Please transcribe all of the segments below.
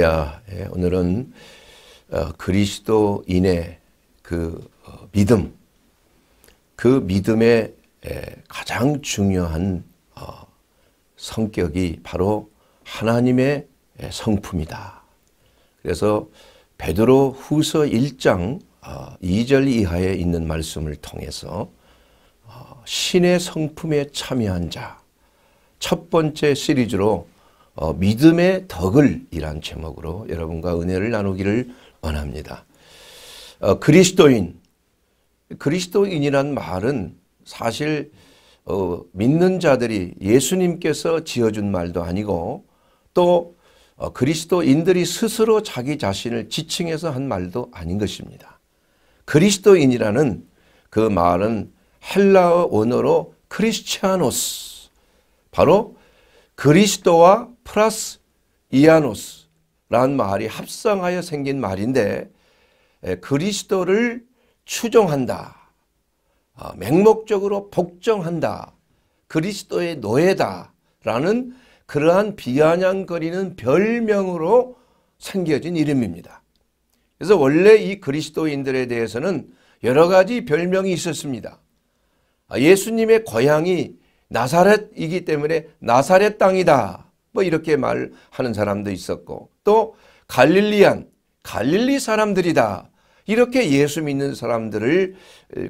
야 예, 오늘은 어, 그리스도인의 그 어, 믿음, 그 믿음의 예, 가장 중요한 어, 성격이 바로 하나님의 예, 성품이다. 그래서 베드로 후서 1장 어, 2절 이하에 있는 말씀을 통해서 어, 신의 성품에 참여한 자, 첫 번째 시리즈로 어, 믿음의 덕을 이란 제목으로 여러분과 은혜를 나누기를 원합니다. 어, 그리스도인, 그리스도인이란 말은 사실 어, 믿는 자들이 예수님께서 지어준 말도 아니고 또 어, 그리스도인들이 스스로 자기 자신을 지칭해서 한 말도 아닌 것입니다. 그리스도인이라는 그 말은 헬라어 원어로 크리스티아노스 바로 그리스도와 플러스 이아노스라는 말이 합성하여 생긴 말인데 예, 그리스도를 추종한다. 아, 맹목적으로 복종한다. 그리스도의 노예다. 라는 그러한 비아냥거리는 별명으로 생겨진 이름입니다. 그래서 원래 이 그리스도인들에 대해서는 여러 가지 별명이 있었습니다. 아, 예수님의 고향이 나사렛이기 때문에 나사렛 땅이다. 뭐 이렇게 말하는 사람도 있었고 또 갈릴리안 갈릴리 사람들이다 이렇게 예수 믿는 사람들을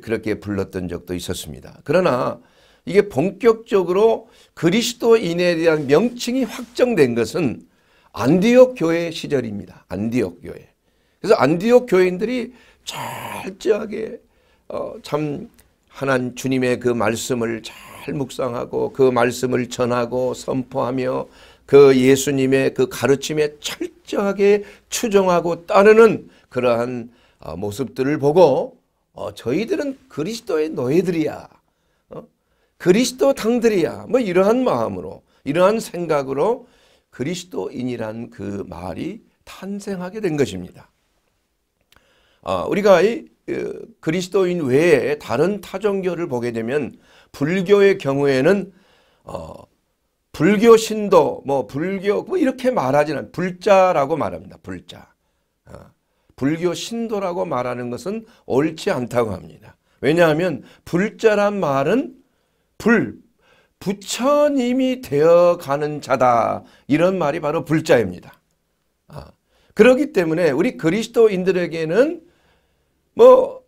그렇게 불렀던 적도 있었습니다. 그러나 이게 본격적으로 그리스도인에 대한 명칭이 확정된 것은 안디옥 교회 시절입니다. 안디옥 교회. 그래서 안디옥 교인들이 철저하게 어, 참 하나님 주님의 그 말씀을 잘 묵상하고 그 말씀을 전하고 선포하며 그 예수님의 그 가르침에 철저하게 추종하고 따르는 그러한 어, 모습들을 보고 어, 저희들은 그리스도의 노예들이야. 어? 그리스도 당들이야. 뭐 이러한 마음으로 이러한 생각으로 그리스도인이란 그 말이 탄생하게 된 것입니다. 아, 우리가 이, 그, 그리스도인 외에 다른 타종교를 보게 되면 불교의 경우에는 어, 불교 신도 뭐 불교 뭐 이렇게 말하지는 불자라고 말합니다. 불자. 어. 불교 신도라고 말하는 것은 옳지 않다고 합니다. 왜냐하면 불자란 말은 불 부처님이 되어가는 자다 이런 말이 바로 불자입니다. 어. 그렇기 때문에 우리 그리스도인들에게는 뭐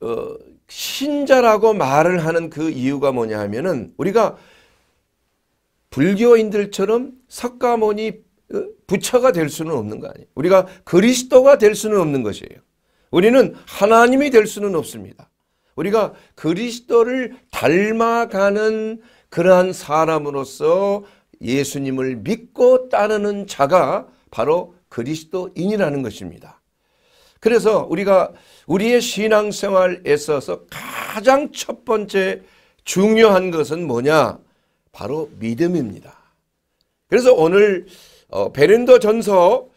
어, 신자라고 말을 하는 그 이유가 뭐냐 하면은 우리가 불교인들처럼 석가모니 어, 부처가 될 수는 없는 거 아니에요. 우리가 그리스도가 될 수는 없는 것이에요. 우리는 하나님이 될 수는 없습니다. 우리가 그리스도를 닮아가는 그러한 사람으로서 예수님을 믿고 따르는 자가 바로 그리스도인이라는 것입니다. 그래서 우리가 우리의 신앙생활에 있어서 가장 첫 번째 중요한 것은 뭐냐? 바로 믿음입니다. 그래서 오늘 어, 베린도 전서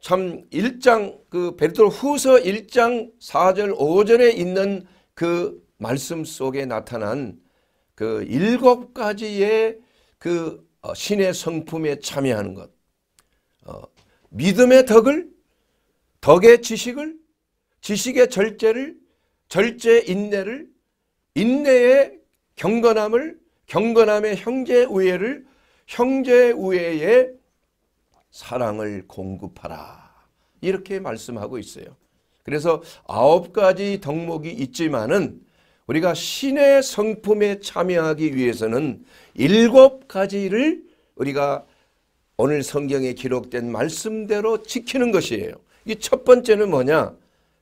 참 1장 그 베린도 후서 1장 4절 5절에 있는 그 말씀 속에 나타난 그 일곱 가지의 그 어, 신의 성품에 참여하는 것. 어, 믿음의 덕을, 덕의 지식을, 지식의 절제를, 절제 인내를, 인내의 경건함을 경건함의 형제 우애를 형제 우애의 사랑을 공급하라. 이렇게 말씀하고 있어요. 그래서 아홉 가지 덕목이 있지만은 우리가 신의 성품에 참여하기 위해서는 일곱 가지를 우리가 오늘 성경에 기록된 말씀대로 지키는 것이에요. 이 첫 번째는 뭐냐?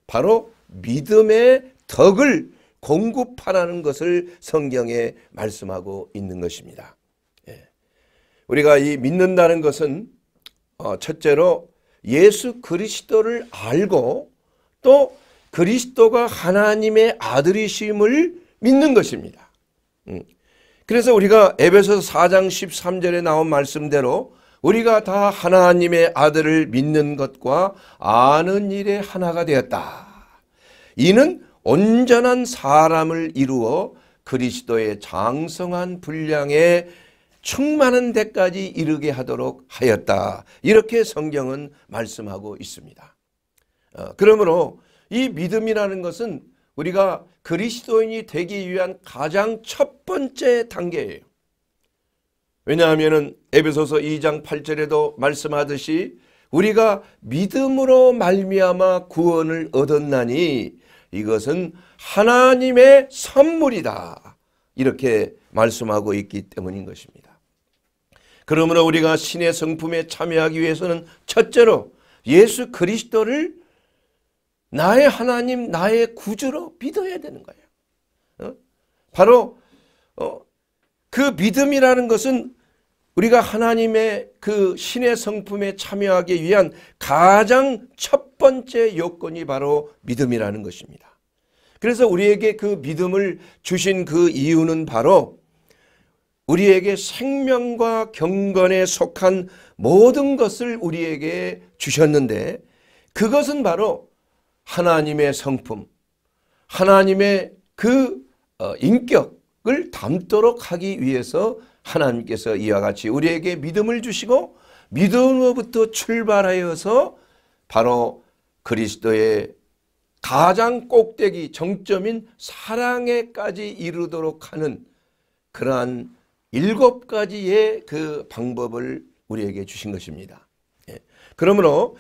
바로 믿음의 덕을 공급하라는 것을 성경에 말씀하고 있는 것입니다. 예. 우리가 이 믿는다는 것은 어, 첫째로 예수 그리스도를 알고 또 그리스도가 하나님의 아들이심을 믿는 것입니다. 음. 그래서 우리가 에베소 4장 13절에 나온 말씀대로 우리가 다 하나님의 아들을 믿는 것과 아는 일의 하나가 되었다. 이는 온전한 사람을 이루어 그리스도의 장성한 분량의 충만한 데까지 이르게 하도록 하였다. 이렇게 성경은 말씀하고 있습니다. 어, 그러므로 이 믿음이라는 것은 우리가 그리스도인이 되기 위한 가장 첫 번째 단계예요. 왜냐하면 에베소서 2장 8절에도 말씀하듯이 우리가 믿음으로 말미암아 구원을 얻었나니 이것은 하나님의 선물이다. 이렇게 말씀하고 있기 때문인 것입니다. 그러므로 우리가 신의 성품에 참여하기 위해서는 첫째로 예수 그리스도를 나의 하나님, 나의 구주로 믿어야 되는 거예요. 어? 바로 어, 그 믿음이라는 것은 우리가 하나님의 그 신의 성품에 참여하기 위한 가장 첫 번째 요건이 바로 믿음이라는 것입니다. 그래서 우리에게 그 믿음을 주신 그 이유는 바로 우리에게 생명과 경건에 속한 모든 것을 우리에게 주셨는데 그것은 바로 하나님의 성품, 하나님의 그 어, 인격을 담도록 하기 위해서 하나님께서 이와 같이 우리에게 믿음을 주시고 믿음으로부터 출발하여서 바로 그리스도의 가장 꼭대기 정점인 사랑에까지 이르도록 하는 그러한 일곱 가지의 그 방법을 우리에게 주신 것입니다. 예. 그러므로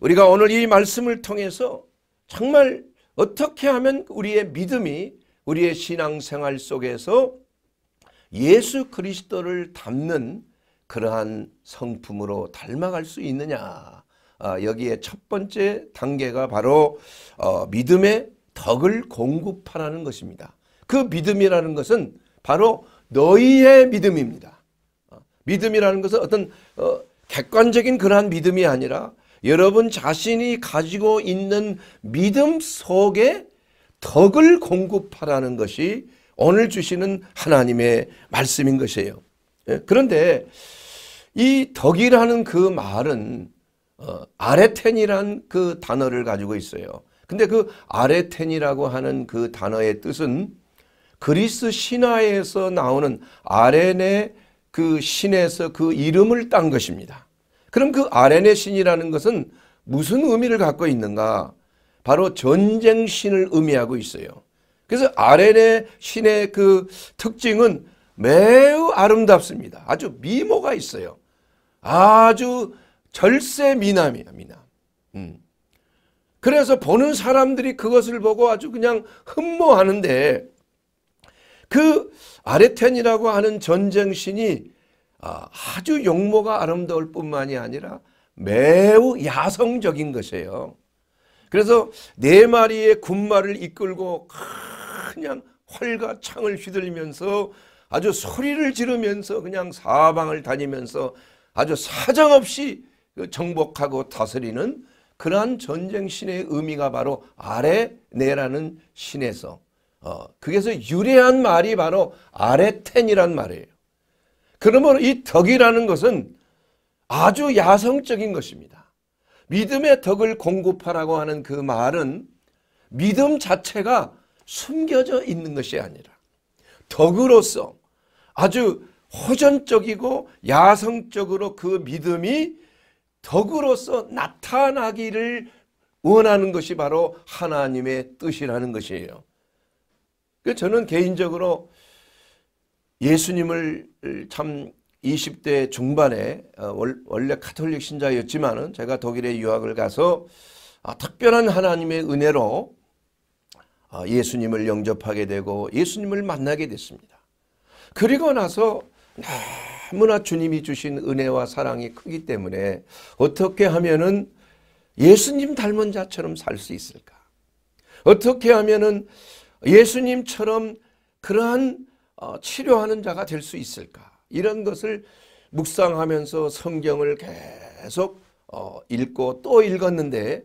우리가 오늘 이 말씀을 통해서 정말 어떻게 하면 우리의 믿음이 우리의 신앙생활 속에서 예수 그리스도를 닮는 그러한 성품으로 닮아갈 수 있느냐 아, 여기에 첫 번째 단계가 바로 어, 믿음의 덕을 공급하라는 것입니다. 그 믿음이라는 것은 바로 너희의 믿음입니다. 어, 믿음이라는 것은 어떤 어, 객관적인 그러한 믿음이 아니라 여러분 자신이 가지고 있는 믿음 속에 덕을 공급하라는 것이 오늘 주시는 하나님의 말씀인 것이에요. 예, 그런데 이 덕이라는 그 말은 어, 아레텐이란 그 단어를 가지고 있어요. 근데 그 아레텐이라고 하는 그 단어의 뜻은 그리스 신화에서 나오는 아레네그 신에서 그 이름을 딴 것입니다. 그럼 그아레네 신이라는 것은 무슨 의미를 갖고 있는가? 바로 전쟁 신을 의미하고 있어요. 그래서 아렌의 신의 그 특징은 매우 아름답습니다. 아주 미모가 있어요. 아주 절세 미남이야, 미남. 음. 그래서 보는 사람들이 그것을 보고 아주 그냥 흠모하는데 그 아레텐이라고 하는 전쟁신이 아, 아주 용모가 아름다울 뿐만이 아니라 매우 야성적인 것이에요. 그래서 네 마리의 군마를 이끌고 그냥 활과 창을 휘둘면서 아주 소리를 지르면서 그냥 사방을 다니면서 아주 사정없이 그 정복하고 다스리는 그러한 전쟁 신의 의미가 바로 아래내라는 신에서 어, 그래서 유래한 말이 바로 아래텐이란 말이에요. 그러므로 이 덕이라는 것은 아주 야성적인 것입니다. 믿음의 덕을 공급하라고 하는 그 말은 믿음 자체가 숨겨져 있는 것이 아니라 덕으로서 아주 호전적이고 야성적으로 그 믿음이 덕으로서 나타나기를 원하는 것이 바로 하나님의 뜻이라는 것이에요. 저는 개인적으로 예수님을 참 20대 중반에 어, 원래 카톨릭 신자였지만 제가 독일에 유학을 가서 아, 특별한 하나님의 은혜로 아, 예수님을 영접하게 되고 예수님을 만나게 됐습니다. 그리고 나서 너무나 주님이 주신 은혜와 사랑이 크기 때문에 어떻게 하면은 예수님 닮은 자처럼 살 수 있을까? 어떻게 하면은 예수님처럼 그러한 어, 치료하는 자가 될 수 있을까? 이런 것을 묵상하면서 성경을 계속 어, 읽고 또 읽었는데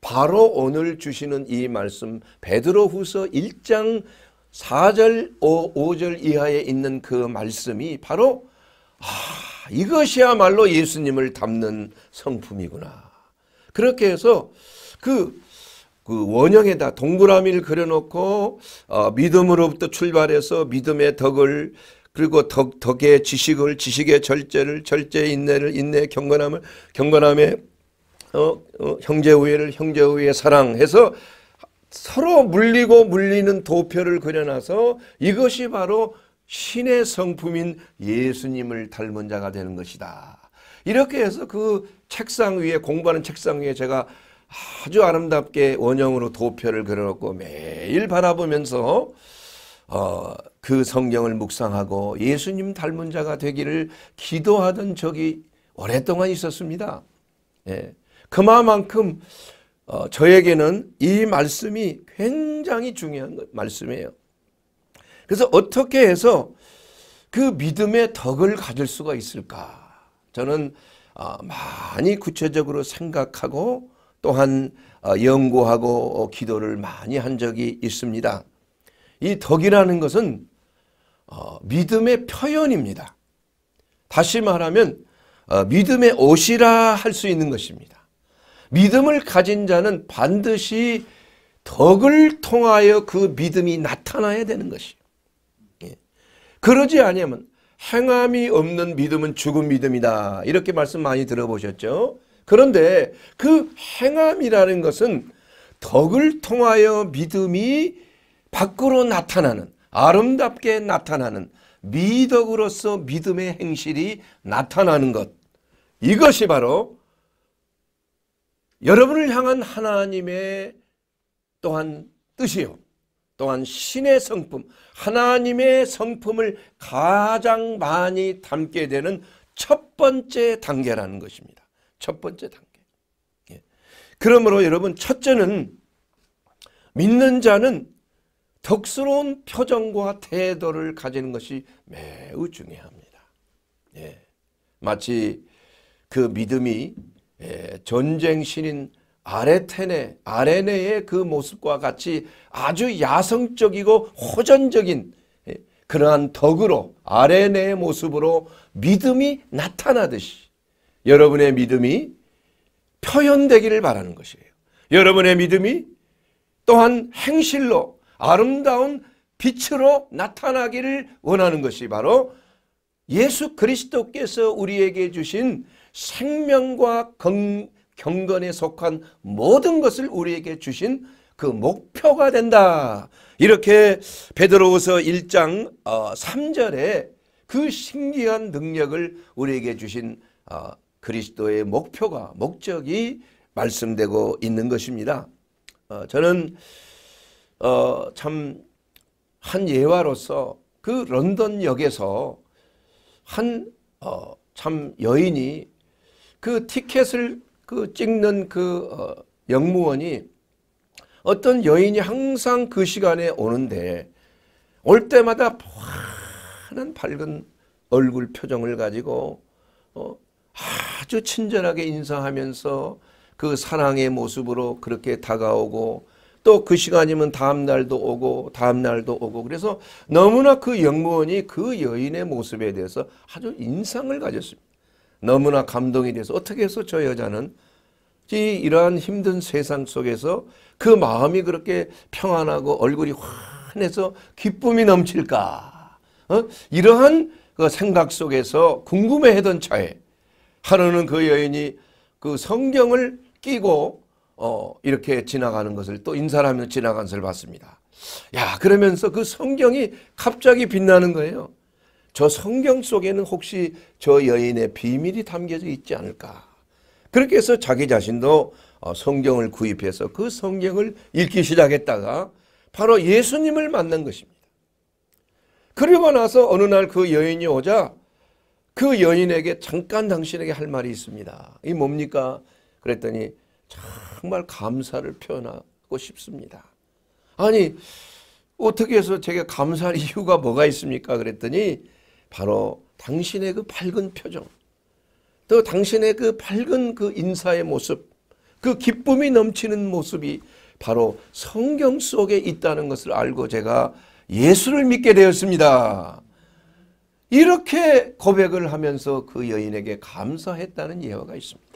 바로 오늘 주시는 이 말씀 베드로후서 1장 4절 5, 절 이하에 있는 그 말씀이 바로 아, 이것이야말로 예수님을 담는 성품이구나. 그렇게 해서 그, 그 원형에다 동그라미를 그려놓고 어, 믿음으로부터 출발해서 믿음의 덕을 그리고 덕, 덕의 지식을 지식의 절제를 절제의 인내를 인내의 경건함을 경건함의 어, 어, 형제우애를 형제우애 사랑해서 서로 물리고 물리는 도표를 그려놔서 이것이 바로 신의 성품인 예수님을 닮은 자가 되는 것이다. 이렇게 해서 그 책상 위에 공부하는 책상 위에 제가 아주 아름답게 원형으로 도표를 그려놓고 매일 바라보면서 어, 그 성경을 묵상하고 예수님 닮은 자가 되기를 기도하던 적이 오랫동안 있었습니다. 예. 그만큼 어, 저에게는 이 말씀이 굉장히 중요한 말씀이에요. 그래서 어떻게 해서 그 믿음의 덕을 가질 수가 있을까? 저는 어, 많이 구체적으로 생각하고 또한 어, 연구하고 기도를 많이 한 적이 있습니다. 이 덕이라는 것은 믿음의 표현입니다. 다시 말하면 믿음의 옷이라 할 수 있는 것입니다. 믿음을 가진 자는 반드시 덕을 통하여 그 믿음이 나타나야 되는 것이요. 예. 그러지 아니면 행함이 없는 믿음은 죽은 믿음이다. 이렇게 말씀 많이 들어보셨죠? 그런데 그 행함이라는 것은 덕을 통하여 믿음이 밖으로 나타나는 아름답게 나타나는 미덕으로서 믿음의 행실이 나타나는 것 이것이 바로 여러분을 향한 하나님의 또한 뜻이요. 또한 신의 성품, 하나님의 성품을 가장 많이 담게 되는 첫 번째 단계라는 것입니다. 첫 번째 단계. 예. 그러므로 여러분 첫째는 믿는 자는 덕스러운 표정과 태도를 가지는 것이 매우 중요합니다. 예. 마치 그 믿음이 예, 전쟁 신인 아레테네, 아레네의 그 모습과 같이 아주 야성적이고 호전적인 예, 그러한 덕으로 아레네의 모습으로 믿음이 나타나듯이 여러분의 믿음이 표현되기를 바라는 것이에요. 여러분의 믿음이 또한 행실로 아름다운 빛으로 나타나기를 원하는 것이 바로 예수 그리스도께서 우리에게 주신 생명과 경, 경건에 속한 모든 것을 우리에게 주신 그 목표가 된다. 이렇게 베드로후서 1장 3절에 어, 그 신기한 능력을 우리에게 주신 어, 그리스도의 목표가 목적이 말씀되고 있는 것입니다. 어, 저는 참 한 예화로서 그 런던역에서 한 참 여인이 그 티켓을 그 찍는 그 어, 영무원이 어떤 여인이 항상 그 시간에 오는데 올 때마다 환한 밝은 얼굴 표정을 가지고 어, 아주 친절하게 인사하면서 그 사랑의 모습으로 그렇게 다가오고 또 그 시간이면 다음날도 오고 다음날도 오고 그래서 너무나 그 영무원이 그 여인의 모습에 대해서 아주 인상을 가졌습니다. 너무나 감동이 돼서 어떻게 해서 저 여자는 이러한 힘든 세상 속에서 그 마음이 그렇게 평안하고 얼굴이 환해서 기쁨이 넘칠까 어? 이러한 그 생각 속에서 궁금해하던 차에 하루는 그 여인이 그 성경을 끼고 어, 이렇게 지나가는 것을 또인사 하면서 지나간 것을 봤습니다. 야 그러면서 그 성경이 갑자기 빛나는 거예요. 저 성경 속에는 혹시 저 여인의 비밀이 담겨져 있지 않을까. 그렇게 해서 자기 자신도 어, 성경을 구입해서 그 성경을 읽기 시작했다가 바로 예수님을 만난 것입니다. 그리고 나서 어느 날 그 여인이 오자 그 여인에게 잠깐 당신에게 할 말이 있습니다. 이 뭡니까? 그랬더니 정말 감사를 표현하고 싶습니다. 아니 어떻게 해서 제가 감사할 이유가 뭐가 있습니까? 그랬더니 바로 당신의 그 밝은 표정, 또 당신의 그 밝은 그 인사의 모습, 그 기쁨이 넘치는 모습이 바로 성경 속에 있다는 것을 알고 제가 예수를 믿게 되었습니다. 이렇게 고백을 하면서 그 여인에게 감사했다는 예화가 있습니다.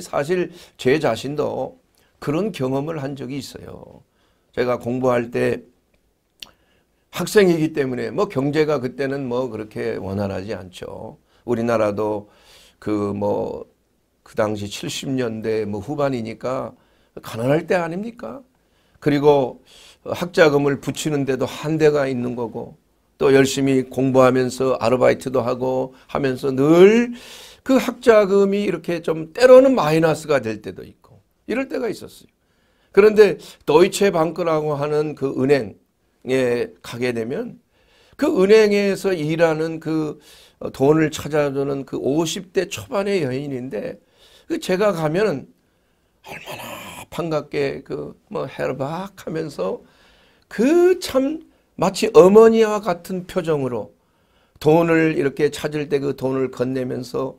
사실 제 자신도 그런 경험을 한 적이 있어요. 제가 공부할 때 학생이기 때문에 뭐 경제가 그때는 뭐 그렇게 원활하지 않죠. 우리나라도 그 뭐그 뭐 그 당시 70년대 뭐 후반이니까 가난할 때 아닙니까? 그리고 학자금을 붙이는데도 한대가 있는 거고 또 열심히 공부하면서 아르바이트도 하고 하면서 늘 그 학자금이 이렇게 좀 때로는 마이너스가 될 때도 있고 이럴 때가 있었어요. 그런데 도이체 방크라고 하는 그 은행 은행에 예, 가게 되면 그 은행에서 일하는 그 어, 돈을 찾아주는 그 50대 초반의 여인인데 그 제가 가면 얼마나 반갑게 그뭐 헤르박 하면서 그 참 마치 어머니와 같은 표정으로 돈을 이렇게 찾을 때 그 돈을 건네면서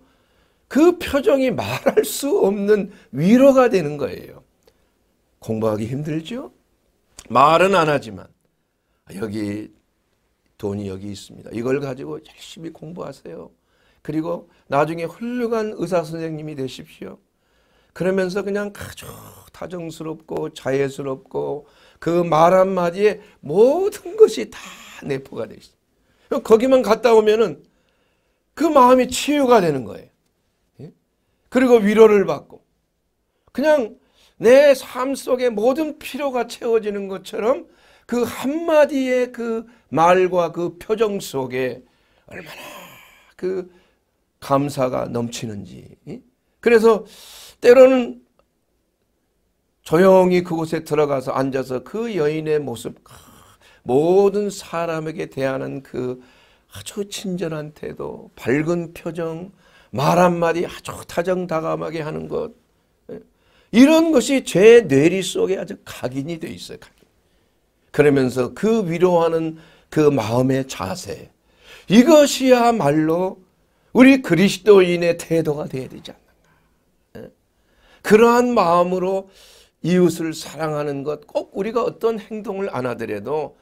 그 표정이 말할 수 없는 위로가 되는 거예요. 공부하기 힘들죠? 말은 안 하지만 아, 여기 돈이 여기 있습니다. 이걸 가지고 열심히 공부하세요. 그리고 나중에 훌륭한 의사 선생님이 되십시오. 그러면서 그냥 아주 다정스럽고 자애스럽고 그 말 한마디에 모든 것이 다 내포가 돼 있어요. 거기만 갔다 오면은 그 마음이 치유가 되는 거예요. 예? 그리고 위로를 받고 그냥 내 삶 속에 모든 피로가 채워지는 것처럼 그 한마디의 그 말과 그 표정 속에 얼마나 그 감사가 넘치는지. 그래서 때로는 조용히 그곳에 들어가서 앉아서 그 여인의 모습, 아, 모든 사람에게 대하는 그 아주 친절한 태도, 밝은 표정, 말 한마디 아주 다정다감하게 하는 것. 예? 이런 것이 제 뇌리 속에 아주 각인이 되어 있어요. 그러면서 그 위로하는 그 마음의 자세 이것이야말로 우리 그리스도인의 태도가 되어야 되지 않는가. 예? 그러한 마음으로 이웃을 사랑하는 것 꼭 우리가 어떤 행동을 안 하더라도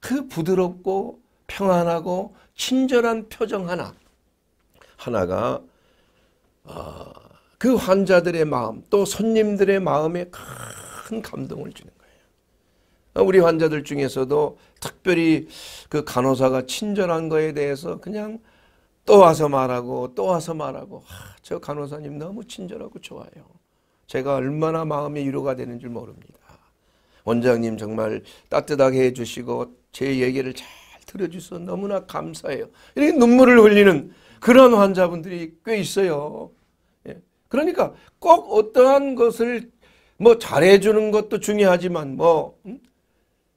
그 부드럽고 평안하고 친절한 표정 하나 하나가 아, 그 환자들의 마음 또 손님들의 마음에 큰 감동을 주는 우리 환자들 중에서도 특별히 그 간호사가 친절한 거에 대해서 그냥 또 와서 말하고 또 와서 말하고 아, 저 간호사님 너무 친절하고 좋아요. 제가 얼마나 마음의 위로가 되는 줄 모릅니다. 원장님 정말 따뜻하게 해주시고 제 얘기를 잘 들어주셔서 너무나 감사해요. 이렇게 눈물을 흘리는 그런 환자분들이 꽤 있어요. 예. 그러니까 꼭 어떠한 것을 뭐 잘해주는 것도 중요하지만 뭐 음?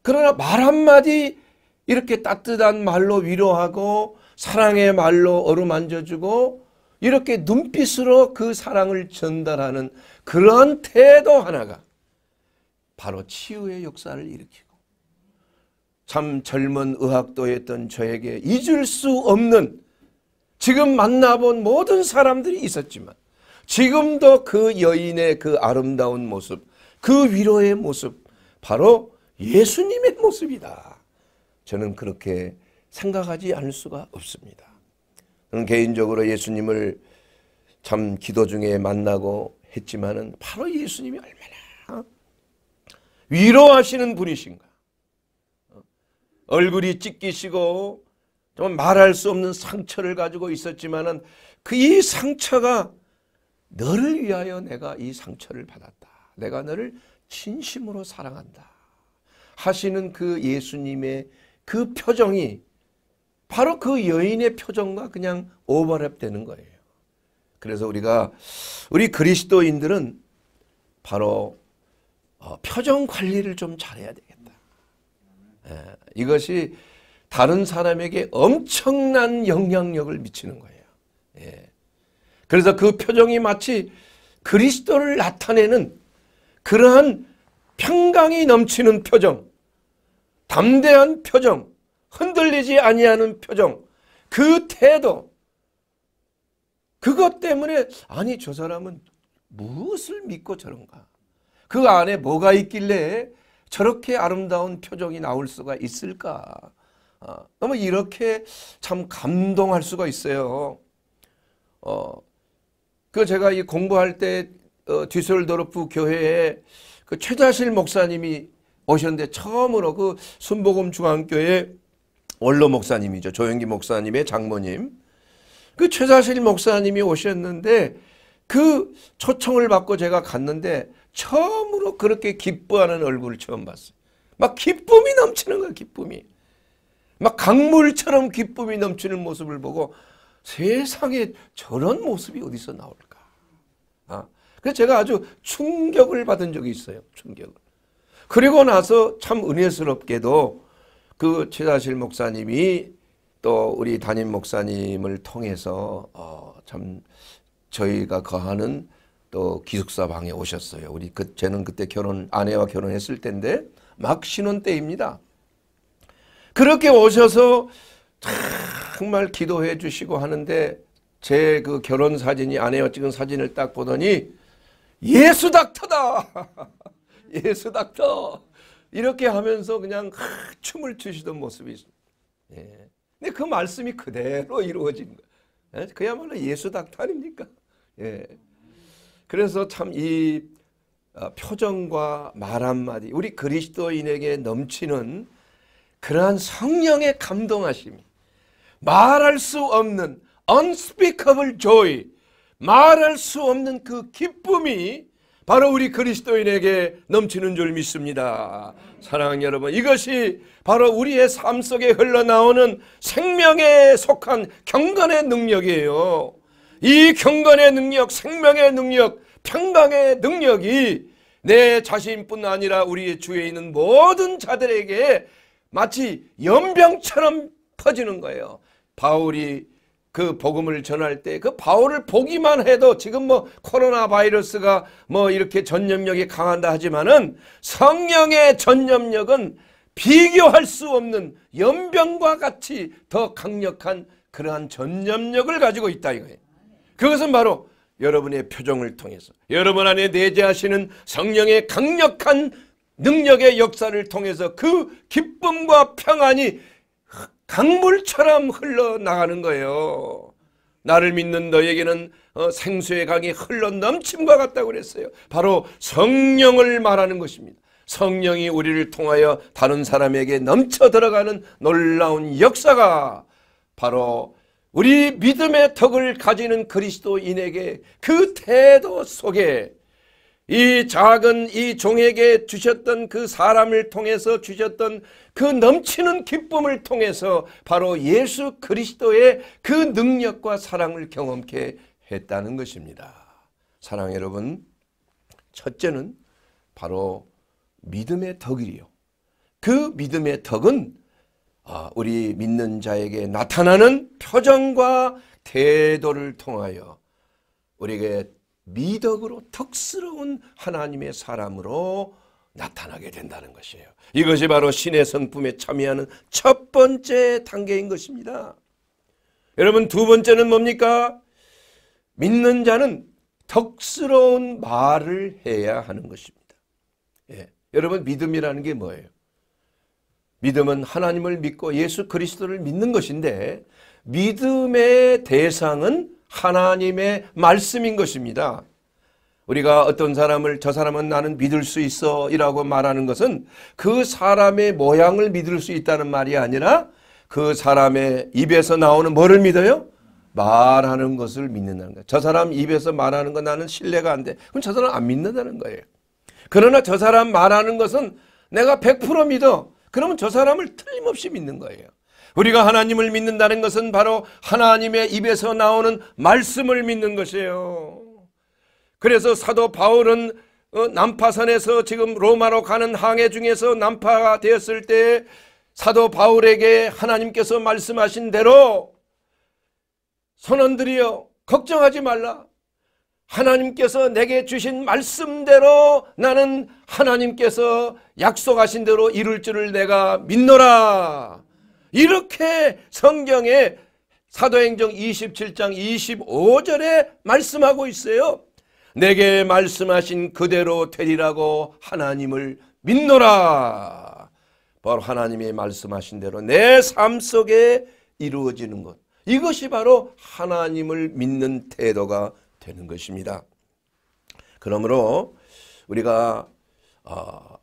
그러나 말 한마디 이렇게 따뜻한 말로 위로하고 사랑의 말로 어루만져주고 이렇게 눈빛으로 그 사랑을 전달하는 그런 태도 하나가 바로 치유의 역사를 일으키고 참 젊은 의학도였던 저에게 잊을 수 없는 지금 만나본 모든 사람들이 있었지만 지금도 그 여인의 그 아름다운 모습 그 위로의 모습 바로 예수님의 모습이다. 저는 그렇게 생각하지 않을 수가 없습니다. 저는 개인적으로 예수님을 참 기도 중에 만나고 했지만은 바로 예수님이 얼마나 위로하시는 분이신가. 얼굴이 찢기시고 정말 말할 수 없는 상처를 가지고 있었지만은 그 이 상처가 너를 위하여 내가 이 상처를 받았다. 내가 너를 진심으로 사랑한다. 하시는 그 예수님의 그 표정이 바로 그 여인의 표정과 그냥 오버랩 되는 거예요. 그래서 우리가 우리 그리스도인들은 바로 어, 표정 관리를 좀 잘해야 되겠다. 예, 이것이 다른 사람에게 엄청난 영향력을 미치는 거예요. 예. 그래서 그 표정이 마치 그리스도를 나타내는 그러한 평강이 넘치는 표정 담대한 표정, 흔들리지 아니하는 표정, 그 태도. 그것 때문에 아니 저 사람은 무엇을 믿고 저런가? 그 안에 뭐가 있길래 저렇게 아름다운 표정이 나올 수가 있을까? 어, 너무 이렇게 참 감동할 수가 있어요. 어, 그 제가 이 공부할 때 어, 뒤솔도르프 교회에 그 최자실 목사님이 오셨는데 처음으로 그 순복음 중앙교회 원로 목사님이죠. 조영기 목사님의 장모님. 그 최사실 목사님이 오셨는데 그 초청을 받고 제가 갔는데 처음으로 그렇게 기뻐하는 얼굴을 처음 봤어요. 막 기쁨이 넘치는 거야, 기쁨이. 막 강물처럼 기쁨이 넘치는 모습을 보고 세상에 저런 모습이 어디서 나올까. 아. 그래서 제가 아주 충격을 받은 적이 있어요. 충격을. 그리고 나서 참 은혜스럽게도 그최자실 목사님이 또 우리 담임 목사님을 통해서 어참 저희가 거하는 또 기숙사 방에 오셨어요. 우리 그 저는 그때 결혼 아내와 결혼했을 때인데 막 신혼 때입니다. 그렇게 오셔서 정말 기도해 주시고 하는데 제 그 결혼 사진이 아내와 찍은 사진을 딱 보더니 예수 닥터다. 예수 닥터 이렇게 하면서 그냥 하, 춤을 추시던 모습이 있습니다. 예. 근데 그 말씀이 그대로 이루어진 거예요. 예? 그야말로 예수 닥터 아닙니까? 예. 그래서 참이 어, 표정과 말 한마디 우리 그리스도인에게 넘치는 그러한 성령의 감동하심 말할 수 없는 unspeakable joy 말할 수 없는 그 기쁨이 바로 우리 그리스도인에게 넘치는 줄 믿습니다. 사랑하는 여러분, 이것이 바로 우리의 삶 속에 흘러나오는 생명에 속한 경건의 능력이에요. 이 경건의 능력, 생명의 능력, 평강의 능력이 내 자신뿐 아니라 우리의 주위에 있는 모든 자들에게 마치 연병처럼 퍼지는 거예요. 바울이 그 복음을 전할 때 그 바울을 보기만 해도 지금 뭐 코로나 바이러스가 뭐 이렇게 전염력이 강한다 하지만은 성령의 전염력은 비교할 수 없는 연병과 같이 더 강력한 그러한 전염력을 가지고 있다 이거예요. 그것은 바로 여러분의 표정을 통해서 여러분 안에 내재하시는 성령의 강력한 능력의 역사를 통해서 그 기쁨과 평안이 강물처럼 흘러나가는 거예요. 나를 믿는 너에게는 어, 생수의 강이 흘러 넘침과 같다고 그랬어요. 바로 성령을 말하는 것입니다. 성령이 우리를 통하여 다른 사람에게 넘쳐 들어가는 놀라운 역사가 바로 우리 믿음의 덕을 가지는 그리스도인에게 그 태도 속에 이 작은 이 종에게 주셨던 그 사람을 통해서 주셨던 그 넘치는 기쁨을 통해서 바로 예수 그리스도의 그 능력과 사랑을 경험케 했다는 것입니다. 사랑 여러분, 첫째는 바로 믿음의 덕이요. 그 믿음의 덕은 아, 우리 믿는 자에게 나타나는 표정과 태도를 통하여 우리에게 미덕으로 덕스러운 하나님의 사람으로 나타나게 된다는 것이에요. 이것이 바로 신의 성품에 참여하는 첫 번째 단계인 것입니다. 여러분 두 번째는 뭡니까? 믿는 자는 덕스러운 말을 해야 하는 것입니다. 예. 여러분 믿음이라는 게 뭐예요? 믿음은 하나님을 믿고 예수 그리스도를 믿는 것인데 믿음의 대상은 하나님의 말씀인 것입니다. 우리가 어떤 사람을 저 사람은 나는 믿을 수 있어 이라고 말하는 것은 그 사람의 모양을 믿을 수 있다는 말이 아니라 그 사람의 입에서 나오는 뭐를 믿어요? 말하는 것을 믿는다는 거예요. 저 사람 입에서 말하는 거 나는 신뢰가 안 돼. 그럼 저 사람 안 믿는다는 거예요. 그러나 저 사람 말하는 것은 내가 100% 믿어. 그러면 저 사람을 틀림없이 믿는 거예요. 우리가 하나님을 믿는다는 것은 바로 하나님의 입에서 나오는 말씀을 믿는 것이에요. 그래서 사도 바울은 어, 남파선에서 지금 로마로 가는 항해 중에서 남파가 되었을 때 사도 바울에게 하나님께서 말씀하신 대로 선원들이여 걱정하지 말라. 하나님께서 내게 주신 말씀대로 나는 하나님께서 약속하신 대로 이룰 줄을 내가 믿노라. 이렇게 성경에 사도행정 27장 25절에 말씀하고 있어요. 내게 말씀하신 그대로 되리라고 하나님을 믿노라. 바로 하나님이 말씀하신 대로 내 삶 속에 이루어지는 것. 이것이 바로 하나님을 믿는 태도가 되는 것입니다. 그러므로 우리가 어,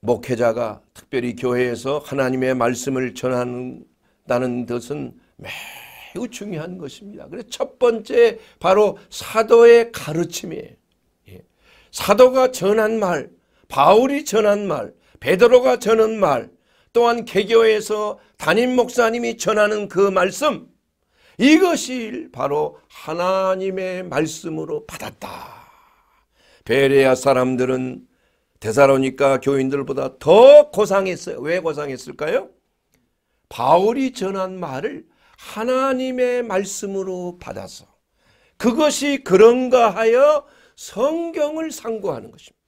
목회자가 특별히 교회에서 하나님의 말씀을 전한다는 뜻은 매 매우 중요한 것입니다. 그래서 첫 번째 바로 사도의 가르침이에요. 예. 사도가 전한 말, 바울이 전한 말, 베드로가 전한 말, 또한 개교에서 담임 목사님이 전하는 그 말씀, 이것이 바로 하나님의 말씀으로 받았다. 베레아 사람들은 데사로니까 교인들보다 더 고상했어요. 왜 고상했을까요? 바울이 전한 말을 하나님의 말씀으로 받아서 그것이 그런가 하여 성경을 상고하는 것입니다.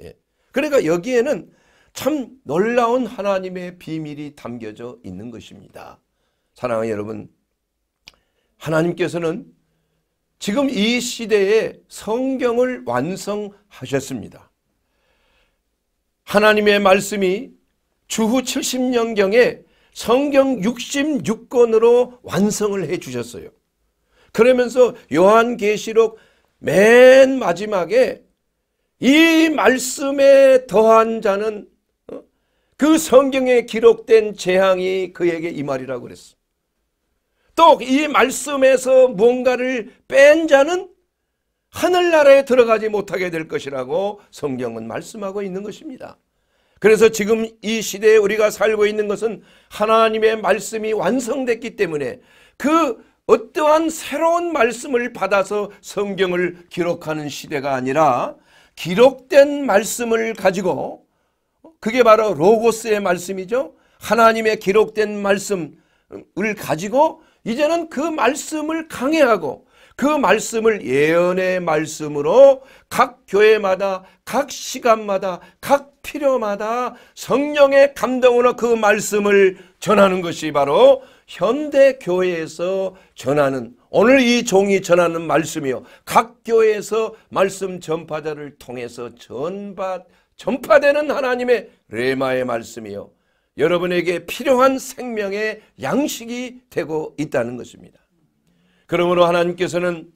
예. 그러니까 여기에는 참 놀라운 하나님의 비밀이 담겨져 있는 것입니다. 사랑하는 여러분, 하나님께서는 지금 이 시대에 성경을 완성하셨습니다. 하나님의 말씀이 주후 70년경에 성경 66권으로 완성을 해 주셨어요. 그러면서 요한계시록 맨 마지막에 이 말씀에 더한 자는 어? 그 성경에 기록된 재앙이 그에게 이 말이라고 그랬어. 또 이 말씀에서 뭔가를 뺀 자는 하늘나라에 들어가지 못하게 될 것이라고 성경은 말씀하고 있는 것입니다. 그래서 지금 이 시대에 우리가 살고 있는 것은 하나님의 말씀이 완성됐기 때문에 그 어떠한 새로운 말씀을 받아서 성경을 기록하는 시대가 아니라 기록된 말씀을 가지고 그게 바로 로고스의 말씀이죠. 하나님의 기록된 말씀을 가지고 이제는 그 말씀을 강해하고 그 말씀을 예언의 말씀으로 각 교회마다 각 시간마다 각 필요마다 성령의 감동으로 그 말씀을 전하는 것이 바로 현대 교회에서 전하는 오늘 이 종이 전하는 말씀이요 각 교회에서 말씀 전파자를 통해서 전파 전파되는 하나님의 레마의 말씀이요 여러분에게 필요한 생명의 양식이 되고 있다는 것입니다. 그러므로 하나님께서는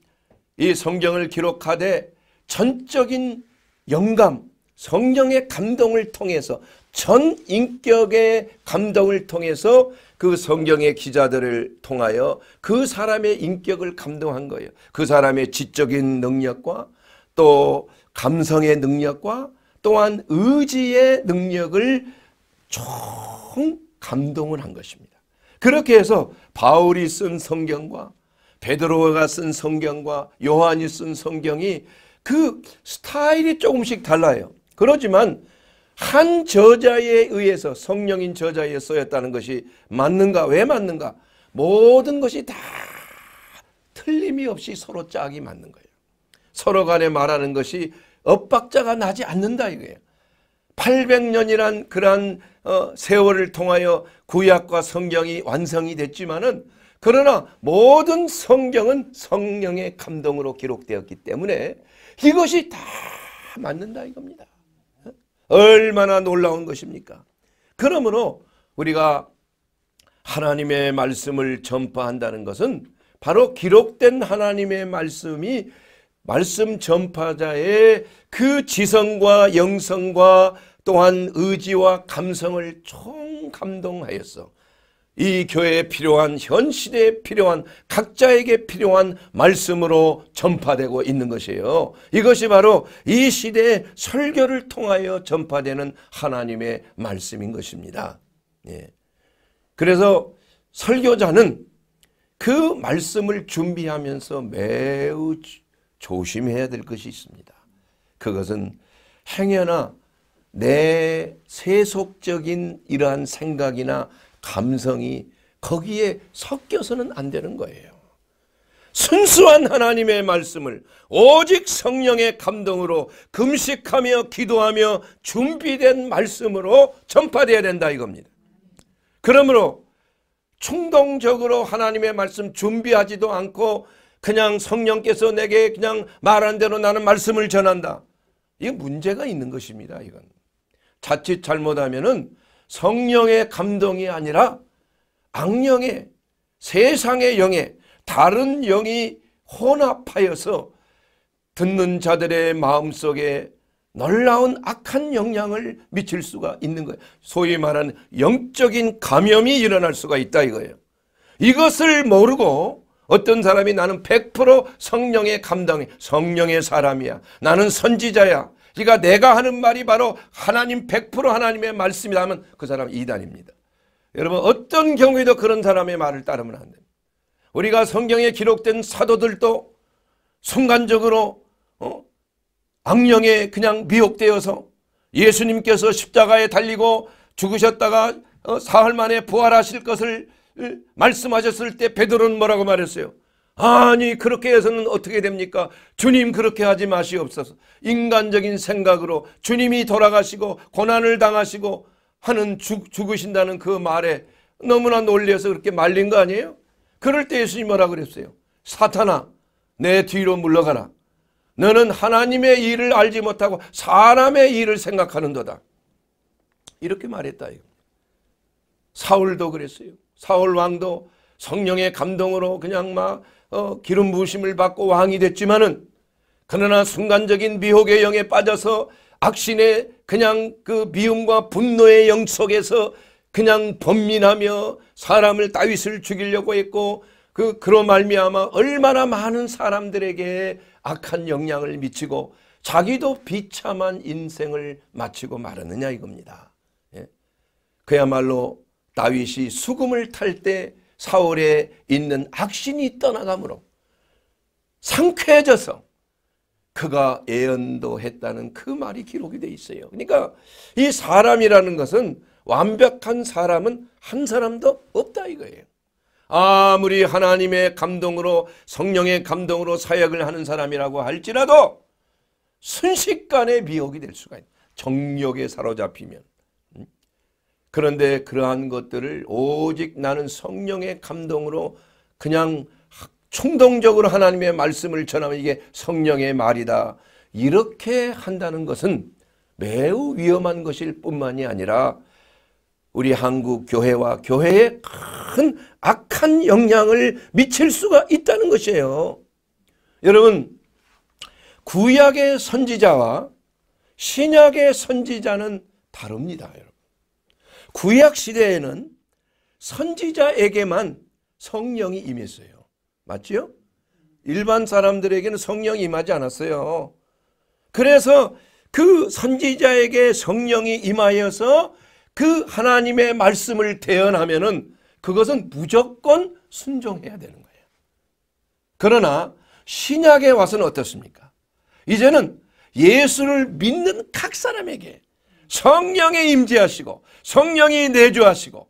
이 성경을 기록하되 전적인 영감, 성령의 감동을 통해서 전 인격의 감동을 통해서 그 성경의 기자들을 통하여 그 사람의 인격을 감동한 거예요. 그 사람의 지적인 능력과 또 감성의 능력과 또한 의지의 능력을 총 감동을 한 것입니다. 그렇게 해서 바울이 쓴 성경과 베드로가 쓴 성경과 요한이 쓴 성경이 그 스타일이 조금씩 달라요. 그렇지만 한 저자에 의해서 성령인 저자에 써였다는 것이 맞는가? 왜 맞는가? 모든 것이 다 틀림이 없이 서로 짝이 맞는 거예요. 서로 간에 말하는 것이 엇박자가 나지 않는다 이거예요. 800년이란 그러한 어, 세월을 통하여 구약과 성경이 완성이 됐지만은 그러나 모든 성경은 성령의 감동으로 기록되었기 때문에 이것이 다 맞는다 이겁니다. 얼마나 놀라운 것입니까? 그러므로 우리가 하나님의 말씀을 전파한다는 것은 바로 기록된 하나님의 말씀이 말씀 전파자의 그 지성과 영성과 또한 의지와 감성을 총감동하였어 이 교회에 필요한 현 시대에 필요한 각자에게 필요한 말씀으로 전파되고 있는 것이에요. 이것이 바로 이 시대의 설교를 통하여 전파되는 하나님의 말씀인 것입니다. 예. 그래서 설교자는 그 말씀을 준비하면서 매우 조심해야 될 것이 있습니다. 그것은 행여나 내 세속적인 이러한 생각이나 감성이 거기에 섞여서는 안 되는 거예요. 순수한 하나님의 말씀을 오직 성령의 감동으로 금식하며 기도하며 준비된 말씀으로 전파되어야 된다 이겁니다. 그러므로 충동적으로 하나님의 말씀 준비하지도 않고 그냥 성령께서 내게 그냥 말한 대로 나는 말씀을 전한다. 이게 문제가 있는 것입니다. 이건 자칫 잘못하면은 성령의 감동이 아니라 악령의 세상의 영에 다른 영이 혼합하여서 듣는 자들의 마음속에 놀라운 악한 영향을 미칠 수가 있는 거예요. 소위 말하는 영적인 감염이 일어날 수가 있다 이거예요. 이것을 모르고 어떤 사람이 나는 100% 성령의 감당이 성령의 사람이야. 나는 선지자야. 그러니까 내가 하는 말이 바로 하나님 100% 하나님의 말씀이다 하면 그 사람 이단입니다. 여러분 어떤 경우에도 그런 사람의 말을 따르면 안 됩니다. 우리가 성경에 기록된 사도들도 순간적으로 어? 악령에 그냥 미혹되어서 예수님께서 십자가에 달리고 죽으셨다가 어? 사흘 만에 부활하실 것을 어? 말씀하셨을 때 베드로는 뭐라고 말했어요? 아니 그렇게 해서는 어떻게 됩니까? 주님 그렇게 하지 마시옵소서. 인간적인 생각으로 주님이 돌아가시고 고난을 당하시고 하는 죽, 죽으신다는 그 말에 너무나 놀려서 그렇게 말린 거 아니에요? 그럴 때예수님 뭐라 그랬어요? 사탄아 내 뒤로 물러가라. 너는 하나님의 일을 알지 못하고 사람의 일을 생각하는도다. 이렇게 말했다. 사울도 그랬어요. 사울 왕도 성령의 감동으로 그냥 막 어, 기름 부심을 받고 왕이 됐지만은 그러나 순간적인 미혹의 영에 빠져서 악신의 그냥 그 미움과 분노의 영 속에서 그냥 범민하며 사람을 다윗을 죽이려고 했고 그 그로 말미암아 얼마나 많은 사람들에게 악한 영향을 미치고 자기도 비참한 인생을 마치고 말았느냐 이겁니다. 예. 그야말로 다윗이 수금을 탈때 사울에 있는 악신이 떠나가므로 상쾌해져서 그가 예언도 했다는 그 말이 기록이 되어 있어요. 그러니까 이 사람이라는 것은 완벽한 사람은 한 사람도 없다 이거예요. 아무리 하나님의 감동으로 성령의 감동으로 사역을 하는 사람이라고 할지라도 순식간에 미혹이 될 수가 있다. 정력에 사로잡히면 그런데 그러한 것들을 오직 나는 성령의 감동으로 그냥 충동적으로 하나님의 말씀을 전하면 이게 성령의 말이다. 이렇게 한다는 것은 매우 위험한 것일 뿐만이 아니라 우리 한국 교회와 교회에 큰 악한 영향을 미칠 수가 있다는 것이에요. 여러분 구약의 선지자와 신약의 선지자는 다릅니다. 여러분. 구약 시대에는 선지자에게만 성령이 임했어요. 맞지 일반 사람들에게는 성령이 임하지 않았어요. 그래서 그 선지자에게 성령이 임하여서 그 하나님의 말씀을 대언하면은 그것은 무조건 순종해야 되는 거예요. 그러나 신약에 와서는 어떻습니까? 이제는 예수를 믿는 각 사람에게 성령에 임재하시고 성령이 내주하시고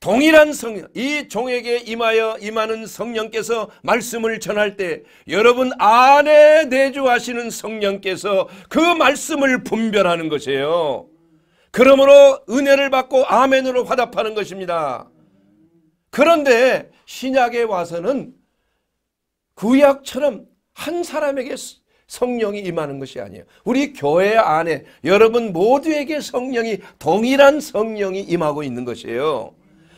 동일한 성령 이 종에게 임하여 임하는 성령께서 말씀을 전할 때 여러분 안에 내주하시는 성령께서 그 말씀을 분별하는 것이에요. 그러므로 은혜를 받고 아멘으로 화답하는 것입니다. 그런데 신약에 와서는 구약처럼 한 사람에게 성령이 임하는 것이 아니에요. 우리 교회 안에 여러분 모두에게 성령이 동일한 성령이 임하고 있는 것이에요.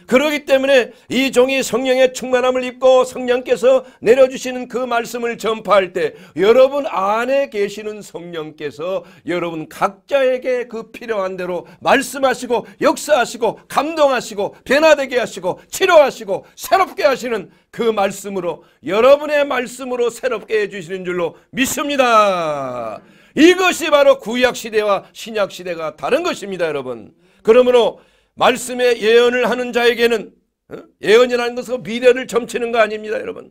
그러기 때문에 이 종이 성령의 충만함을 입고 성령께서 내려주시는 그 말씀을 전파할 때 여러분 안에 계시는 성령께서 여러분 각자에게 그 필요한 대로 말씀하시고 역사하시고 감동하시고 변화되게 하시고 치료하시고 새롭게 하시는 그 말씀으로 여러분의 말씀으로 새롭게 해주시는 줄로 믿습니다. 이것이 바로 구약 시대와 신약 시대가 다른 것입니다 여러분. 그러므로 말씀에 예언을 하는 자에게는 어? 예언이라는 것은 그 미래를 점치는 거 아닙니다 여러분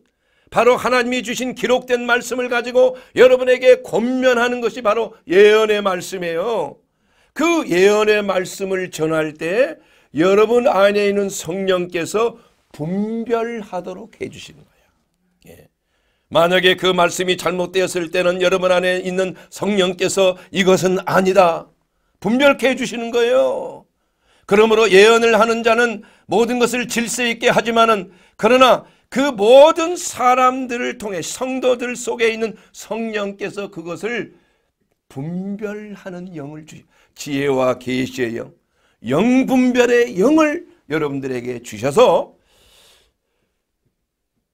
바로 하나님이 주신 기록된 말씀을 가지고 여러분에게 권면하는 것이 바로 예언의 말씀이에요 그 예언의 말씀을 전할 때 여러분 안에 있는 성령께서 분별하도록 해주시는 거예요 예. 만약에 그 말씀이 잘못되었을 때는 여러분 안에 있는 성령께서 이것은 아니다 분별케 해주시는 거예요 그러므로 예언을 하는 자는 모든 것을 질서 있게 하지만은 그러나 그 모든 사람들을 통해 성도들 속에 있는 성령께서 그것을 분별하는 영을 주시 지혜와 계시의 영, 영분별의 영을 여러분들에게 주셔서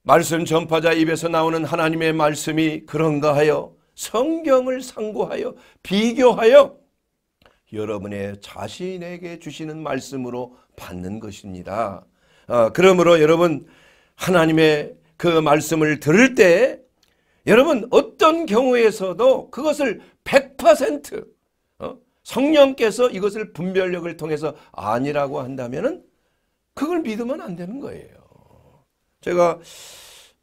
말씀 전파자 입에서 나오는 하나님의 말씀이 그런가 하여 성경을 상고하여 비교하여 여러분의 자신에게 주시는 말씀으로 받는 것입니다. 아, 그러므로 여러분 하나님의 그 말씀을 들을 때 여러분 어떤 경우에서도 그것을 100% 어? 성령께서 이것을 분별력을 통해서 아니라고 한다면 그걸 믿으면 안 되는 거예요. 제가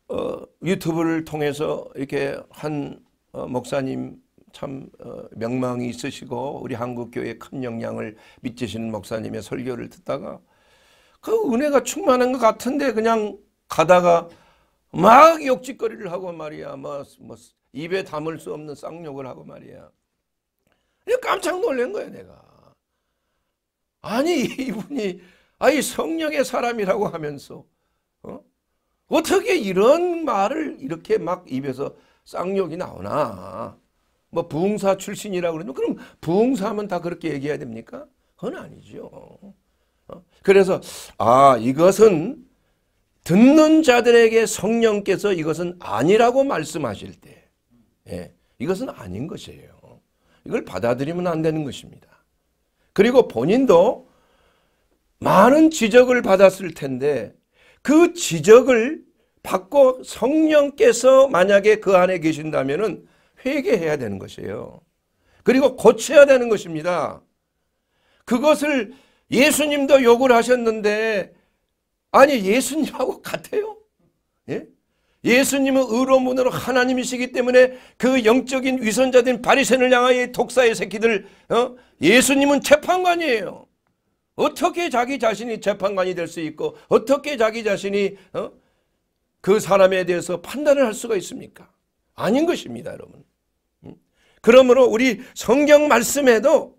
어, 유튜브를 통해서 이렇게 한 어, 목사님 참 어, 명망이 있으시고 우리 한국 교회에 큰 영향을 미치신 목사님의 설교를 듣다가 그 은혜가 충만한 것 같은데 그냥 가다가 막 욕짓거리를 하고 말이야. 뭐, 뭐 입에 담을 수 없는 쌍욕을 하고 말이야. 깜짝 놀란 거야 내가. 아니 이분이 아이 성령의 사람이라고 하면서 어? 어떻게 이런 말을 이렇게 막 입에서 쌍욕이 나오나. 뭐 부흥사 출신이라고 그러면 그럼 부흥사하면 다 그렇게 얘기해야 됩니까? 그건 아니죠. 어? 그래서 아 이것은 듣는 자들에게 성령께서 이것은 아니라고 말씀하실 때 예, 이것은 아닌 것이에요. 이걸 받아들이면 안 되는 것입니다. 그리고 본인도 많은 지적을 받았을 텐데 그 지적을 받고 성령께서 만약에 그 안에 계신다면 회개해야 되는 것이에요. 그리고 고쳐야 되는 것입니다. 그것을 예수님도 욕을 하셨는데 아니 예수님하고 같아요? 예? 예수님은 의로문으로 하나님이시기 때문에 그 영적인 위선자된 바리새인을 향하여 독사의 새끼들 어? 예수님은 재판관이에요. 어떻게 자기 자신이 재판관이 될 수 있고 어떻게 자기 자신이 어? 그 사람에 대해서 판단을 할 수가 있습니까? 아닌 것입니다 여러분. 그러므로 우리 성경 말씀에도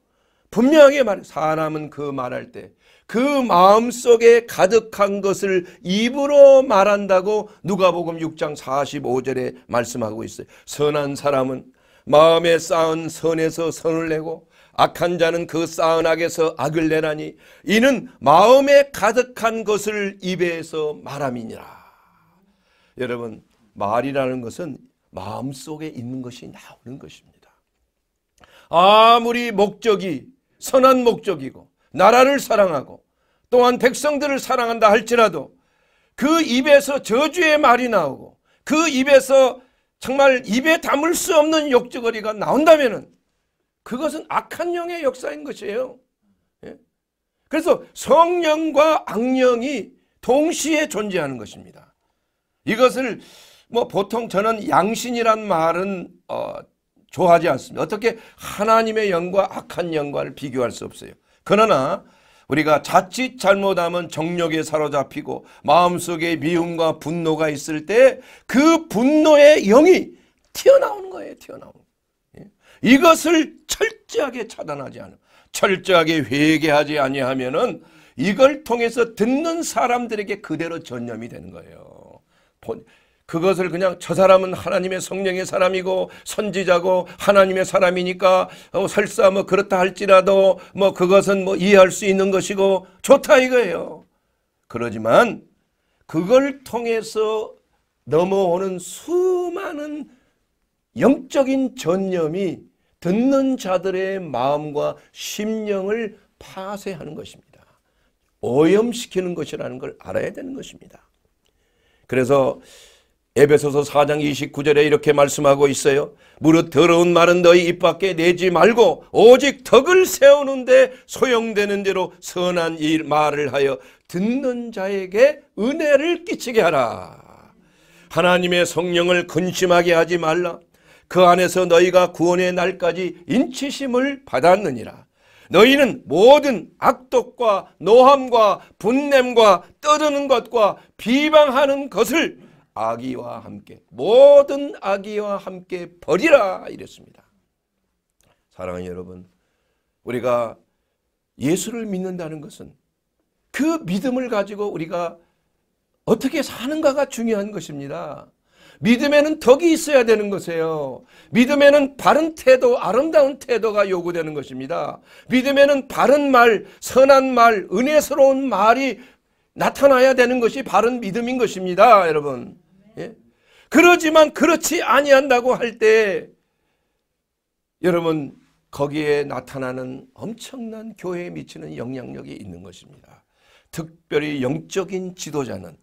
분명하게 말해 사람은 그 말할 때 그 마음속에 가득한 것을 입으로 말한다고 누가복음 6장 45절에 말씀하고 있어요. 선한 사람은 마음에 쌓은 선에서 선을 내고 악한 자는 그 쌓은 악에서 악을 내라니 이는 마음에 가득한 것을 입에서 말함이니라. 여러분 말이라는 것은 마음속에 있는 것이 나오는 것입니다. 아무리 목적이 선한 목적이고 나라를 사랑하고 또한 백성들을 사랑한다 할지라도 그 입에서 저주의 말이 나오고 그 입에서 정말 입에 담을 수 없는 욕조거리가 나온다면 그것은 악한 영의 역사인 것이에요. 예? 그래서 성령과 악령이 동시에 존재하는 것입니다. 이것을 뭐 보통 저는 양신이란 말은 어 좋아하지 않습니다. 어떻게 하나님의 영과 악한 영과를 비교할 수 없어요. 그러나 우리가 자칫 잘못하면 정력에 사로잡히고 마음속에 미움과 분노가 있을 때 그 분노의 영이 튀어나오는 거예요. 튀어나오는 거예요. 이것을 철저하게 차단하지 않음. 철저하게 회개하지 아니하면은 이걸 통해서 듣는 사람들에게 그대로 전염이 되는 거예요. 그것을 그냥 저 사람은 하나님의 성령의 사람이고 선지자고 하나님의 사람이니까 어, 설사 뭐 그렇다 할지라도 뭐 그것은 뭐 이해할 수 있는 것이고 좋다 이거예요. 그러지만 그걸 통해서 넘어오는 수많은 영적인 전념이 듣는 자들의 마음과 심령을 파쇄하는 것입니다. 오염시키는 것이라는 걸 알아야 되는 것입니다. 그래서 에베소서 4장 29절에 이렇게 말씀하고 있어요. 무릇 더러운 말은 너희 입 밖에 내지 말고 오직 덕을 세우는데 소용되는 대로 선한 일 말을 하여 듣는 자에게 은혜를 끼치게 하라. 하나님의 성령을 근심하게 하지 말라. 그 안에서 너희가 구원의 날까지 인치심을 받았느니라. 너희는 모든 악독과 노함과 분냄과 떠드는 것과 비방하는 것을 아기와 함께 모든 아기와 함께 버리라 이랬습니다. 사랑하는 여러분 우리가 예수를 믿는다는 것은 그 믿음을 가지고 우리가 어떻게 사는가가 중요한 것입니다. 믿음에는 덕이 있어야 되는 것이에요. 믿음에는 바른 태도, 아름다운 태도가 요구되는 것입니다. 믿음에는 바른 말, 선한 말, 은혜스러운 말이 나타나야 되는 것이 바른 믿음인 것입니다. 여러분. 예? 그러지만 그렇지 아니한다고 할 때 여러분 거기에 나타나는 엄청난 교회에 미치는 영향력이 있는 것입니다. 특별히 영적인 지도자는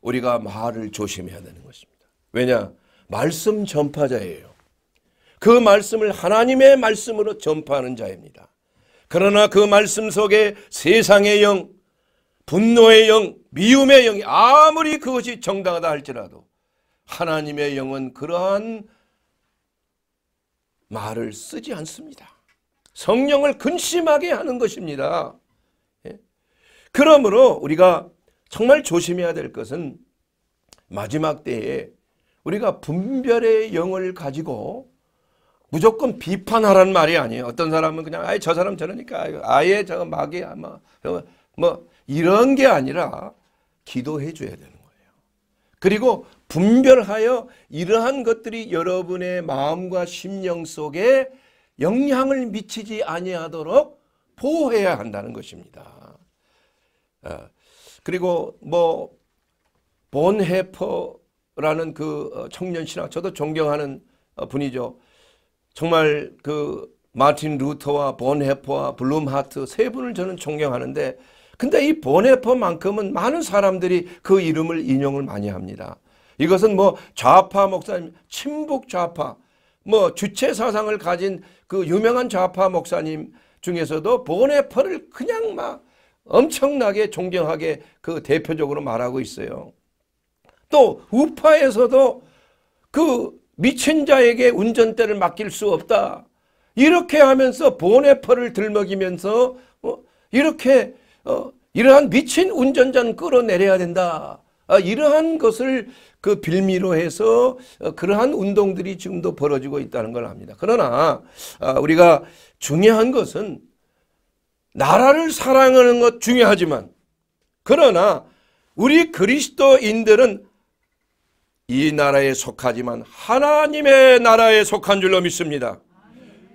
우리가 말을 조심해야 되는 것입니다. 왜냐? 말씀 전파자예요. 그 말씀을 하나님의 말씀으로 전파하는 자입니다. 그러나 그 말씀 속에 세상의 영, 분노의 영, 미움의 영이 아무리 그것이 정당하다 할지라도 하나님의 영은 그러한 말을 쓰지 않습니다. 성령을 근심하게 하는 것입니다. 예? 그러므로 우리가 정말 조심해야 될 것은 마지막 때에 우리가 분별의 영을 가지고 무조건 비판하라는 말이 아니에요. 어떤 사람은 그냥 아예 저 사람 저러니까 아예 저 마귀야 뭐, 뭐, 뭐 이런 게 아니라 기도해 줘야 되는 거예요. 그리고 분별하여 이러한 것들이 여러분의 마음과 심령 속에 영향을 미치지 아니하도록 보호해야 한다는 것입니다. 어, 그리고 뭐 본해퍼라는 그 어, 청년 신학 저도 존경하는 어, 분이죠. 정말 그 마틴 루터와 본해퍼와 블룸하트 세 분을 저는 존경하는데 근데 이 보네퍼만큼은 많은 사람들이 그 이름을 인용을 많이 합니다. 이것은 뭐 좌파 목사님, 친북 좌파, 뭐 주체 사상을 가진 그 유명한 좌파 목사님 중에서도 보네퍼를 그냥 막 엄청나게 존경하게 그 대표적으로 말하고 있어요. 또 우파에서도 그 미친 자에게 운전대를 맡길 수 없다. 이렇게 하면서 보네퍼를 들먹이면서 뭐 이렇게 어, 이러한 미친 운전자는 끌어내려야 된다. 아, 이러한 것을 그 빌미로 해서 어, 그러한 운동들이 지금도 벌어지고 있다는 걸 압니다. 그러나 아, 우리가 중요한 것은 나라를 사랑하는 것 중요하지만 그러나 우리 그리스도인들은 이 나라에 속하지만 하나님의 나라에 속한 줄로 믿습니다.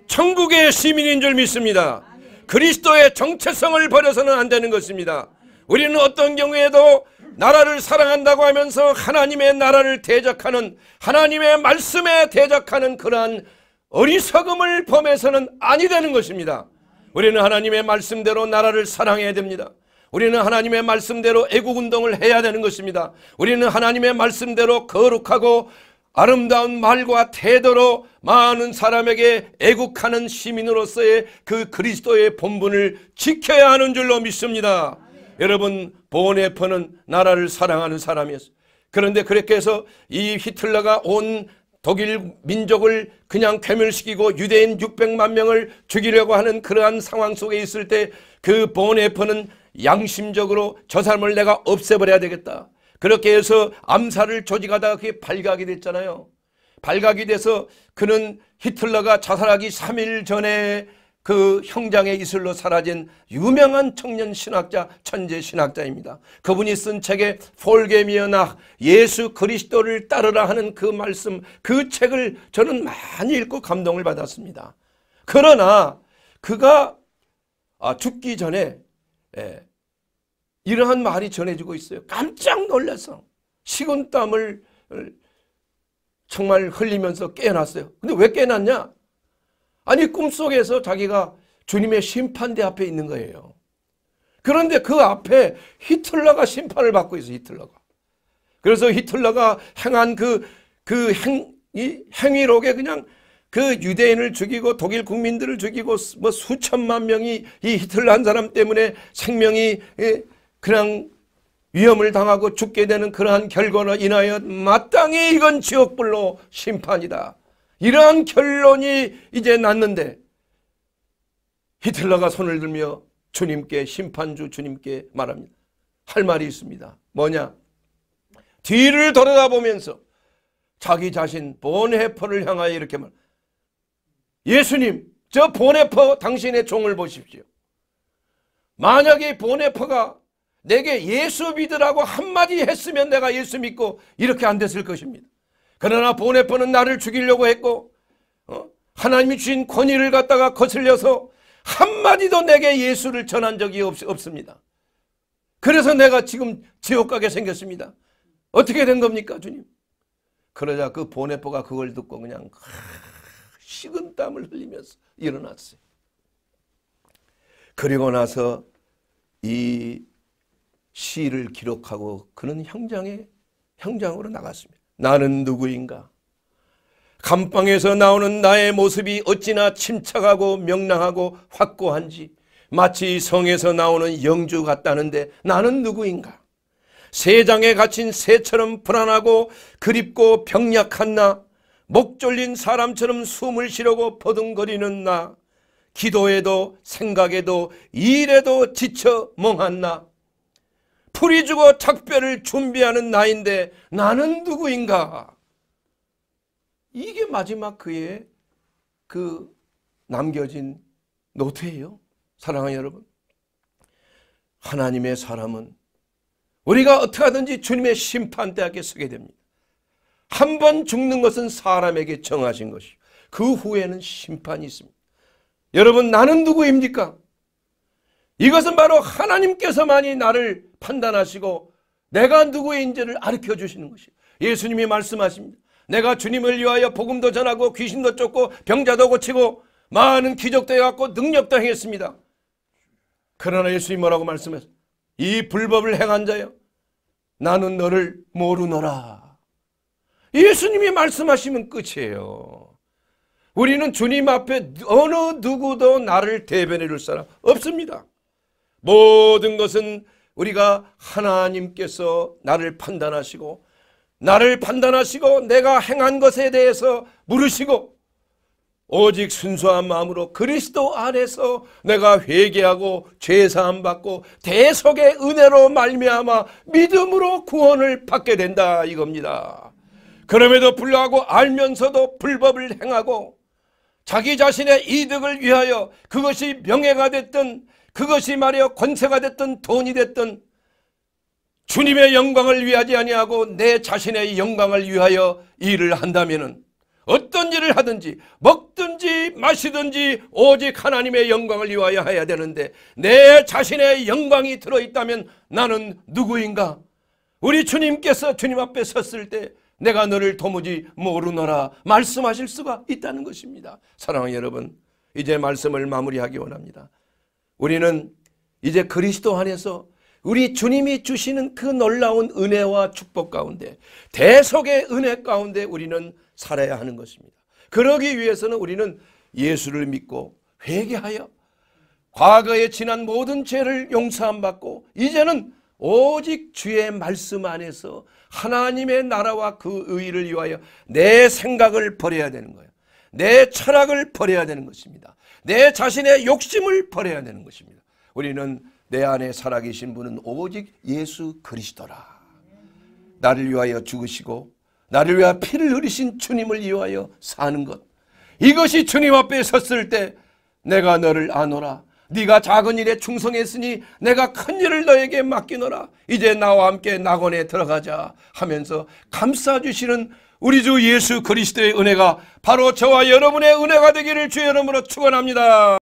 천국의 시민인 줄 믿습니다. 그리스도의 정체성을 버려서는 안 되는 것입니다. 우리는 어떤 경우에도 나라를 사랑한다고 하면서 하나님의 나라를 대적하는 하나님의 말씀에 대적하는 그러한 어리석음을 범해서는 아니 되는 것입니다. 우리는 하나님의 말씀대로 나라를 사랑해야 됩니다. 우리는 하나님의 말씀대로 애국운동을 해야 되는 것입니다. 우리는 하나님의 말씀대로 거룩하고 아름다운 말과 태도로 많은 사람에게 애국하는 시민으로서의 그 그리스도의 본분을 지켜야 하는 줄로 믿습니다. 아멘. 여러분 보네퍼는 나라를 사랑하는 사람이었어요. 그런데 그렇게 해서 이 히틀러가 온 독일 민족을 그냥 괴멸시키고 유대인 600만 명을 죽이려고 하는 그러한 상황 속에 있을 때 그 보네퍼는 양심적으로 저 사람을 내가 없애버려야 되겠다. 그렇게 해서 암살을 조직하다가 그게 발각이 됐잖아요. 발각이 돼서 그는 히틀러가 자살하기 3일 전에 그 형장의 이슬로 사라진 유명한 청년 신학자 천재 신학자입니다. 그분이 쓴 책에 폴게미어나 예수 그리스도를 따르라 하는 그 말씀 그 책을 저는 많이 읽고 감동을 받았습니다. 그러나 그가 아, 죽기 전에 예, 이러한 말이 전해지고 있어요. 깜짝 놀라서 식은땀을 정말 흘리면서 깨어났어요. 근데 왜 깨어났냐? 아니 꿈속에서 자기가 주님의 심판대 앞에 있는 거예요. 그런데 그 앞에 히틀러가 심판을 받고 있어 히틀러가. 그래서 히틀러가 행한 그, 그 행, 이 행위록에 그냥 그 유대인을 죽이고 독일 국민들을 죽이고 뭐 수천만 명이 이 히틀러 한 사람 때문에 생명이 예, 그냥 위험을 당하고 죽게 되는 그러한 결과로 인하여 마땅히 이건 지옥불로 심판이다. 이러한 결론이 이제 났는데 히틀러가 손을 들며 주님께 심판주 주님께 말합니다. 할 말이 있습니다. 뭐냐? 뒤를 돌아다보면서 자기 자신 본해퍼를 향하여 이렇게 말 예수님 저 본해퍼 당신의 종을 보십시오. 만약에 본해퍼가 내게 예수 믿으라고 한마디 했으면 내가 예수 믿고 이렇게 안 됐을 것입니다. 그러나 보네퍼는 나를 죽이려고 했고 어? 하나님이 주신 권위를 갖다가 거슬려서 한마디도 내게 예수를 전한 적이 없, 없습니다. 그래서 내가 지금 지옥 가게 생겼습니다. 어떻게 된 겁니까 주님? 그러자 그 보네퍼가 그걸 듣고 그냥 식은 땀을 흘리면서 일어났어요. 그리고 나서 이 시를 기록하고 그는 형장에 형장으로 나갔습니다. 나는 누구인가? 감방에서 나오는 나의 모습이 어찌나 침착하고 명랑하고 확고한지 마치 성에서 나오는 영주 같다는데 나는 누구인가? 새장에 갇힌 새처럼 불안하고 그립고 병약한 나, 목 졸린 사람처럼 숨을 쉬려고 버둥거리는 나, 기도에도 생각에도 일에도 지쳐 멍한 나, 풀이 죽어 작별을 준비하는 나인데 나는 누구인가? 이게 마지막 그의 그 남겨진 노트예요. 사랑하는 여러분. 하나님의 사람은 우리가 어떻게 하든지 주님의 심판대학에 서게 됩니다. 한 번 죽는 것은 사람에게 정하신 것이요. 그 후에는 심판이 있습니다. 여러분 나는 누구입니까? 이것은 바로 하나님께서만이 나를 판단하시고 내가 누구의 인재를 아르켜 주시는 것이 예수님이 말씀하십니다. 내가 주님을 위하여 복음도 전하고 귀신도 쫓고 병자도 고치고 많은 기적도 해갖고 능력도 행했습니다. 그러나 예수님 뭐라고 말씀했어? 이 불법을 행한 자여 나는 너를 모르노라. 예수님이 말씀하시면 끝이에요. 우리는 주님 앞에 어느 누구도 나를 대변해 줄 사람 없습니다. 모든 것은 우리가 하나님께서 나를 판단하시고 나를 판단하시고 내가 행한 것에 대해서 물으시고 오직 순수한 마음으로 그리스도 안에서 내가 회개하고 죄 사함 받고 대속의 은혜로 말미암아 믿음으로 구원을 받게 된다 이겁니다. 그럼에도 불구하고 알면서도 불법을 행하고 자기 자신의 이득을 위하여 그것이 명예가 됐든 그것이 말이여 권세가 됐든 돈이 됐든 주님의 영광을 위하지 아니하고 내 자신의 영광을 위하여 일을 한다면은 어떤 일을 하든지 먹든지 마시든지 오직 하나님의 영광을 위하여 해야 되는데 내 자신의 영광이 들어있다면 나는 누구인가? 우리 주님께서 주님 앞에 섰을 때 내가 너를 도무지 모르너라 말씀하실 수가 있다는 것입니다. 사랑하는 여러분 이제 말씀을 마무리하기 원합니다. 우리는 이제 그리스도 안에서 우리 주님이 주시는 그 놀라운 은혜와 축복 가운데 대속의 은혜 가운데 우리는 살아야 하는 것입니다. 그러기 위해서는 우리는 예수를 믿고 회개하여 과거에 지난 모든 죄를 용서함 받고 이제는 오직 주의 말씀 안에서 하나님의 나라와 그 의의를 위하여 내 생각을 버려야 되는 거예요. 내 철학을 버려야 되는 것입니다. 내 자신의 욕심을 버려야 되는 것입니다. 우리는 내 안에 살아계신 분은 오직 예수 그리스도라. 나를 위하여 죽으시고 나를 위하여 피를 흘리신 주님을 위하여 사는 것. 이것이 주님 앞에 섰을 때 내가 너를 아노라. 네가 작은 일에 충성했으니 내가 큰 일을 너에게 맡기노라. 이제 나와 함께 낙원에 들어가자 하면서 감싸주시는 우리 주 예수 그리스도의 은혜가 바로 저와 여러분의 은혜가 되기를 주여 이름으로 축원합니다.